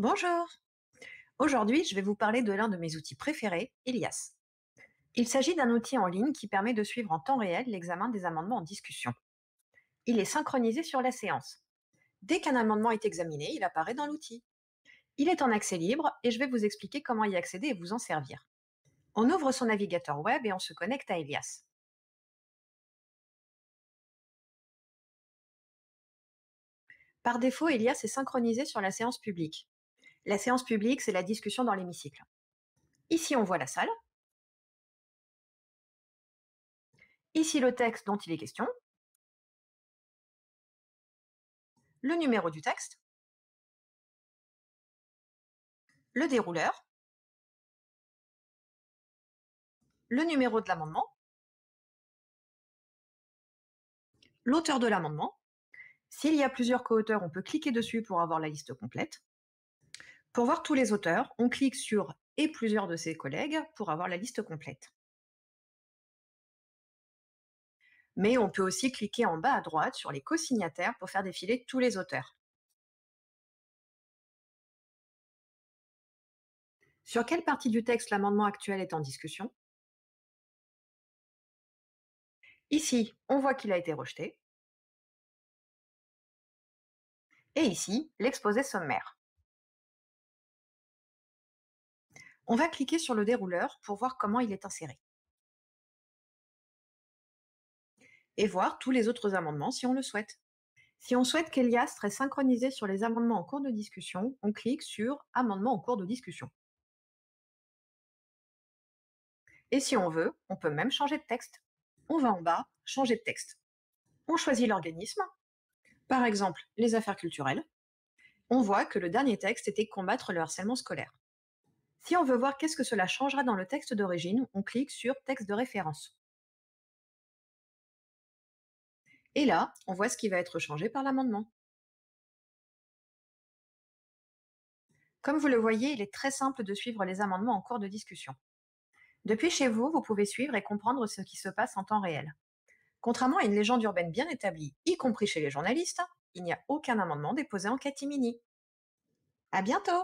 Bonjour Aujourd'hui, je vais vous parler de l'un de mes outils préférés, Elias. Il s'agit d'un outil en ligne qui permet de suivre en temps réel l'examen des amendements en discussion. Il est synchronisé sur la séance. Dès qu'un amendement est examiné, il apparaît dans l'outil. Il est en accès libre et je vais vous expliquer comment y accéder et vous en servir. On ouvre son navigateur web et on se connecte à Elias. Par défaut, Elias est synchronisé sur la séance publique. La séance publique, c'est la discussion dans l'hémicycle. Ici, on voit la salle. Ici, le texte dont il est question. Le numéro du texte. Le dérouleur. Le numéro de l'amendement. L'auteur de l'amendement. S'il y a plusieurs co-auteurs, on peut cliquer dessus pour avoir la liste complète. Pour voir tous les auteurs, on clique sur et plusieurs de ses collègues pour avoir la liste complète. Mais on peut aussi cliquer en bas à droite sur les co-signataires pour faire défiler tous les auteurs. Sur quelle partie du texte l'amendement actuel est en discussion Ici, on voit qu'il a été rejeté. Et ici, l'exposé sommaire. On va cliquer sur le dérouleur pour voir comment il est inséré. Et voir tous les autres amendements si on le souhaite. Si on souhaite qu'Elias est synchronisé sur les amendements en cours de discussion, on clique sur Amendements en cours de discussion. Et si on veut, on peut même changer de texte. On va en bas, changer de texte. On choisit l'organisme, par exemple les affaires culturelles. On voit que le dernier texte était combattre le harcèlement scolaire. Si on veut voir qu'est-ce que cela changera dans le texte d'origine, on clique sur texte de référence. Et là, on voit ce qui va être changé par l'amendement. Comme vous le voyez, il est très simple de suivre les amendements en cours de discussion. Depuis chez vous, vous pouvez suivre et comprendre ce qui se passe en temps réel. Contrairement à une légende urbaine bien établie, y compris chez les journalistes, il n'y a aucun amendement déposé en catimini. À bientôt!